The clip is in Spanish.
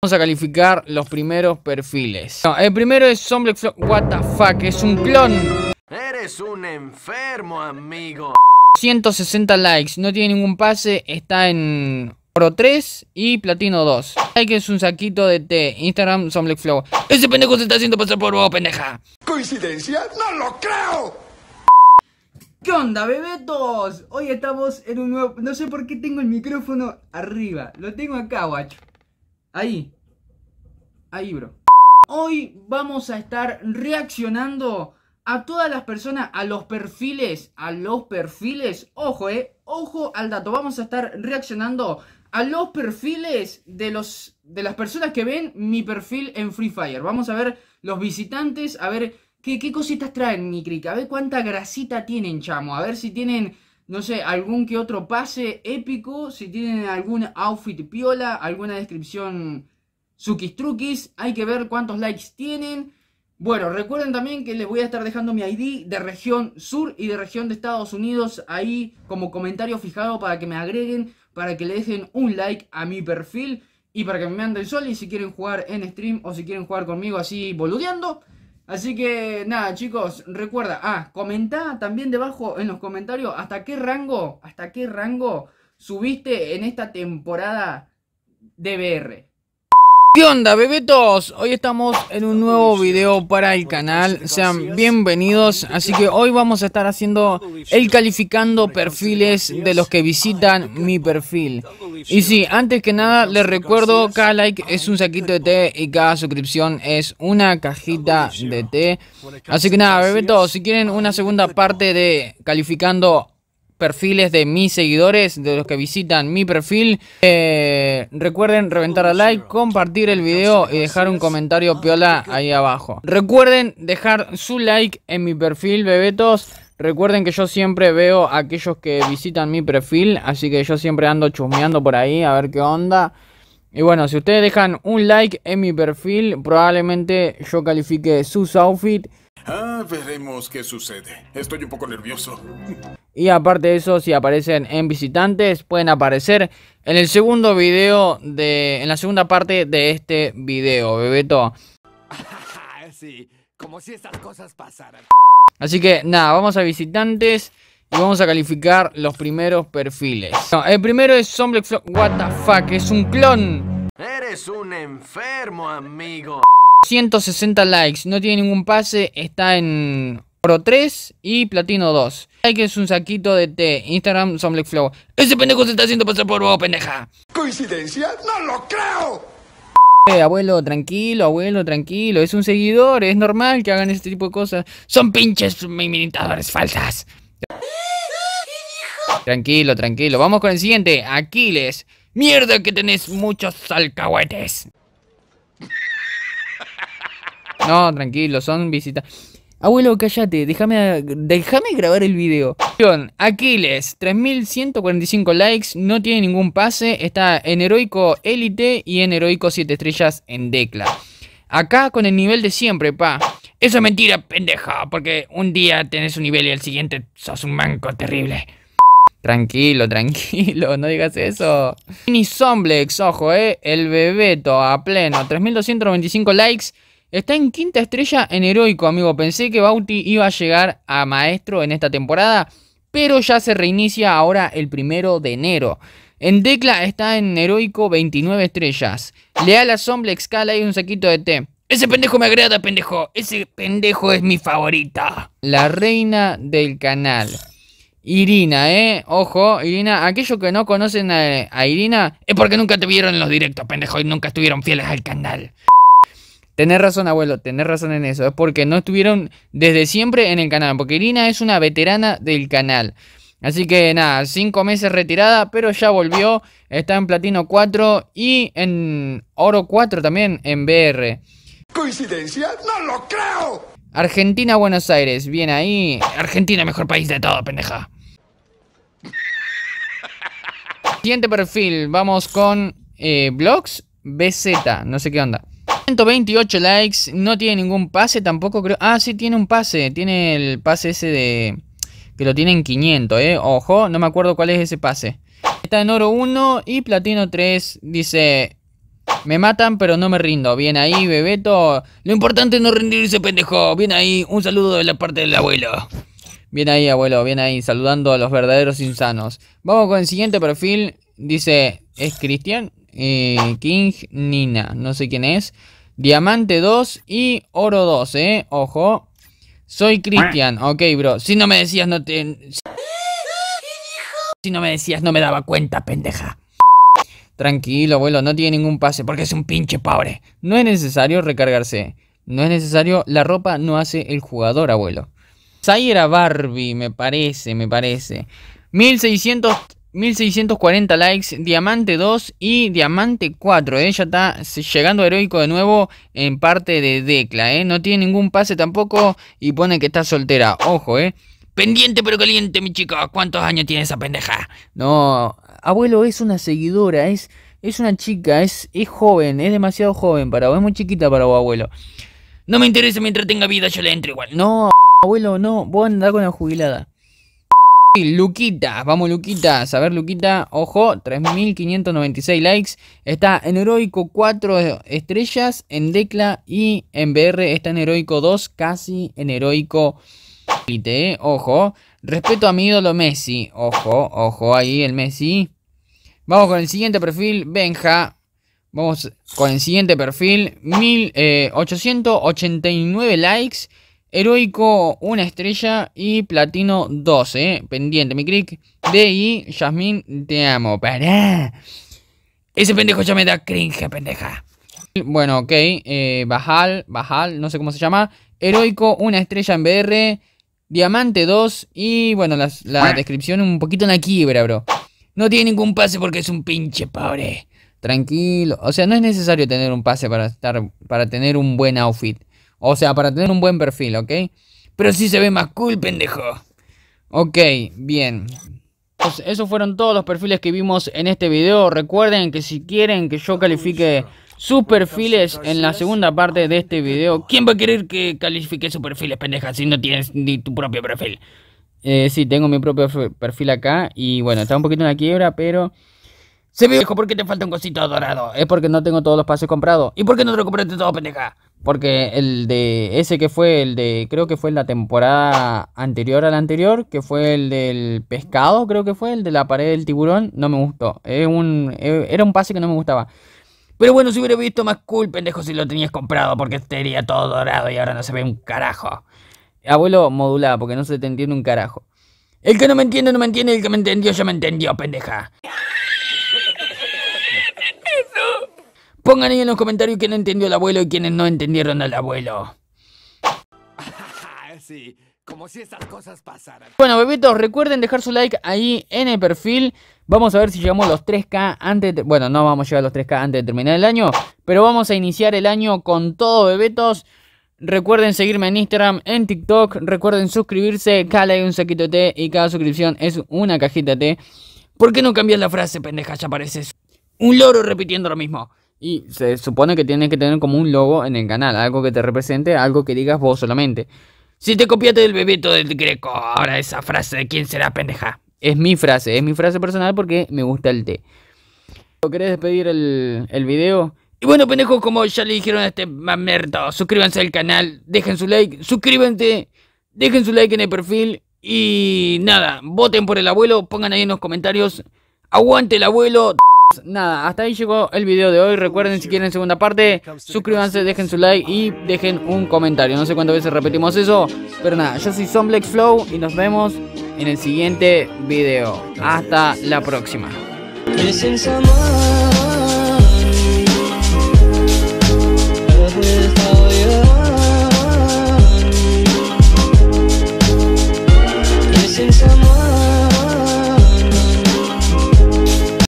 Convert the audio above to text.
Vamos a calificar los primeros perfiles. No, el primero es Sombre What the fuck, es un clon. Eres un enfermo, amigo. 160 likes, no tiene ningún pase, está en oro 3 y Platino 2. que es un saquito de té. Instagram Somblexflow. Ese pendejo se está haciendo pasar por vos, pendeja. ¿Coincidencia? ¡No lo creo! ¿Qué onda, bebetos? Hoy estamos en un nuevo... No sé por qué tengo el micrófono arriba. Lo tengo acá, guacho. Ahí. Ahí, bro. Hoy vamos a estar reaccionando a todas las personas, a los perfiles, a los perfiles. Ojo, eh. Ojo al dato. Vamos a estar reaccionando a los perfiles de, los, de las personas que ven mi perfil en Free Fire. Vamos a ver los visitantes, a ver qué, cositas traen, mi crica. A ver cuánta grasita tienen, chamo. A ver si tienen no sé, algún que otro pase épico, si tienen algún outfit piola, alguna descripción truquis, hay que ver cuántos likes tienen. Bueno, recuerden también que les voy a estar dejando mi ID de región sur y de región de Estados Unidos ahí como comentario fijado para que me agreguen, para que le dejen un like a mi perfil y para que me manden sol y si quieren jugar en stream o si quieren jugar conmigo así boludeando. Así que nada, chicos, recuerda, ah, comentá también debajo en los comentarios hasta qué rango, hasta qué rango subiste en esta temporada de BR. ¿Qué onda bebetos? Hoy estamos en un nuevo video para el canal, sean bienvenidos, así que hoy vamos a estar haciendo el calificando perfiles de los que visitan mi perfil. Y sí, antes que nada les recuerdo, cada like es un saquito de té y cada suscripción es una cajita de té. Así que nada bebetos, si quieren una segunda parte de calificando perfiles de mis seguidores, de los que visitan mi perfil. Eh, recuerden reventar a like, compartir el video y dejar un comentario piola ahí abajo. Recuerden dejar su like en mi perfil, bebetos. Recuerden que yo siempre veo a aquellos que visitan mi perfil, así que yo siempre ando chusmeando por ahí a ver qué onda. Y bueno, si ustedes dejan un like en mi perfil, probablemente yo califique sus outfits. Ah, veremos qué sucede. Estoy un poco nervioso. Y aparte de eso, si aparecen en visitantes, pueden aparecer en el segundo video de... En la segunda parte de este video, Bebeto. sí, como si estas cosas pasaran. Así que nada, vamos a visitantes y vamos a calificar los primeros perfiles. el primero es hombre What the es un clon. Eres un enfermo, amigo. 160 likes, no tiene ningún pase, está en oro 3 y platino 2. Like es un saquito de té, Instagram son Ese pendejo se está haciendo pasar por vos, pendeja. ¿Coincidencia? ¡No lo creo! Eh, abuelo, tranquilo, abuelo, tranquilo. Es un seguidor, es normal que hagan este tipo de cosas. Son pinches imitadores falsas. Tranquilo, tranquilo. Vamos con el siguiente. Aquiles. Mierda que tenés muchos alcahuetes. No, tranquilo, son visitas. Abuelo, cállate, déjame déjame grabar el video. Aquiles, 3145 likes, no tiene ningún pase, está en heroico élite y en heroico 7 estrellas en Decla. Acá con el nivel de siempre, pa. Eso es mentira, pendeja, porque un día tenés un nivel y el siguiente sos un manco terrible. Tranquilo, tranquilo, no digas eso. Mini zomblex, ojo, eh. El Bebeto a pleno, 3295 likes. Está en quinta estrella en heroico, amigo. Pensé que Bauti iba a llegar a maestro en esta temporada, pero ya se reinicia ahora el primero de enero. En Decla está en heroico 29 estrellas. Leal a Sombra escala y un saquito de té. Ese pendejo me agrada, pendejo. Ese pendejo es mi favorita. La reina del canal. Irina, ¿eh? Ojo, Irina, aquellos que no conocen a, a Irina es porque nunca te vieron en los directos, pendejo, y nunca estuvieron fieles al canal. Tenés razón, abuelo, tenés razón en eso. Es porque no estuvieron desde siempre en el canal. Porque Irina es una veterana del canal. Así que nada, cinco meses retirada, pero ya volvió. Está en platino 4 y en oro 4 también en BR. ¿Coincidencia? ¡No lo creo! Argentina, Buenos Aires, bien ahí. Argentina, mejor país de todo, pendeja. Siguiente perfil, vamos con eh, Blogs BZ, no sé qué onda. 128 likes, no tiene ningún pase tampoco creo. Ah, sí, tiene un pase, tiene el pase ese de... Que lo tienen 500, eh. Ojo, no me acuerdo cuál es ese pase. Está en oro 1 y platino 3. Dice, me matan, pero no me rindo. Bien ahí, Bebeto. Lo importante es no rendirse, pendejo. Bien ahí. Un saludo de la parte del abuelo. Bien ahí, abuelo. Bien ahí. Saludando a los verdaderos insanos. Vamos con el siguiente perfil. Dice, es Cristian eh, King Nina. No sé quién es. Diamante 2 y oro 2, ¿eh? Ojo. Soy Cristian. Ok, bro. Si no me decías, no te... Si no me decías, no me daba cuenta, pendeja. Tranquilo, abuelo, no tiene ningún pase porque es un pinche pobre. No es necesario recargarse. No es necesario, la ropa no hace el jugador, abuelo. Zaira Barbie, me parece, me parece. 1600 1640 likes, Diamante 2 y Diamante 4. Ella eh. está llegando heroico de nuevo en parte de Decla. ¿eh? No tiene ningún pase tampoco y pone que está soltera. Ojo, ¿eh? Pendiente pero caliente, mi chica. ¿Cuántos años tiene esa pendeja? No, abuelo es una seguidora, es, es una chica, es, es joven, es demasiado joven para vos, es muy chiquita para vos, abuelo. No me interesa mientras tenga vida, yo le entro igual. No, abuelo, no, a andar con la jubilada. Luquita, vamos Luquita, a ver Luquita, ojo, 3.596 likes, está en heroico 4 estrellas, en Decla y en BR está en heroico 2, casi en heroico eh. ojo, respeto a mi ídolo Messi, ojo, ojo ahí el Messi, vamos con el siguiente perfil, Benja, vamos con el siguiente perfil, 1.889 eh, likes, Heroico, una estrella y platino 12, ¿eh? pendiente, mi crick. y Jasmine te amo. Pará. Ese pendejo ya me da cringe, pendeja. Bueno, ok. Eh, Bajal, Bajal, no sé cómo se llama. Heroico, una estrella en BR. Diamante 2. Y bueno, la descripción un poquito en la quiebra, bro. No tiene ningún pase porque es un pinche pobre. Tranquilo. O sea, no es necesario tener un pase para estar. Para tener un buen outfit. O sea, para tener un buen perfil, ¿ok? Pero sí se ve más cool, pendejo. Ok, bien. Pues esos fueron todos los perfiles que vimos en este video. Recuerden que si quieren que yo califique sus perfiles en la segunda parte de este video, ¿quién va a querer que califique sus perfiles, pendeja, si no tienes ni tu propio perfil? Eh, sí, tengo mi propio perfil acá y bueno, está un poquito en la quiebra, pero... Se me dijo, ¿por qué te falta un cosito dorado? Es porque no tengo todos los pases comprados. ¿Y por qué no te lo compraste todo, pendeja? Porque el de ese que fue, el de, creo que fue la temporada anterior a la anterior, que fue el del pescado, creo que fue, el de la pared del tiburón, no me gustó. Era un, e, era un pase que no me gustaba. Pero bueno, si hubiera visto más cool, pendejo, si lo tenías comprado, porque estaría todo dorado y ahora no se ve un carajo. Abuelo, modulado, porque no se te entiende un carajo. El que no me entiende, no me entiende, el que me entendió, ya me entendió, pendeja. Pongan ahí en los comentarios quién entendió al abuelo y quiénes no entendieron al abuelo. sí, como si esas cosas pasaran. Bueno, bebetos, recuerden dejar su like ahí en el perfil. Vamos a ver si llegamos a los 3K antes de... Bueno, no vamos a llegar a los 3K antes de terminar el año. Pero vamos a iniciar el año con todo, bebetos. Recuerden seguirme en Instagram, en TikTok. Recuerden suscribirse. Cada like un saquito de té y cada suscripción es una cajita de té. ¿Por qué no cambias la frase, pendeja? Ya pareces un loro repitiendo lo mismo. Y se supone que tienes que tener como un logo en el canal, algo que te represente, algo que digas vos solamente. Si te copiaste del bebito del greco, ahora esa frase de quién será pendeja. Es mi frase, es mi frase personal porque me gusta el té. ¿Querés despedir el, el video? Y bueno, pendejos, como ya le dijeron a este mamerto, suscríbanse al canal, dejen su like, suscríbanse, dejen su like en el perfil y nada, voten por el abuelo, pongan ahí en los comentarios. Aguante el abuelo. Nada, hasta ahí llegó el video de hoy. Recuerden si quieren segunda parte, suscríbanse, dejen su like y dejen un comentario. No sé cuántas veces repetimos eso, pero nada, yo soy black Flow y nos vemos en el siguiente video. Hasta la próxima.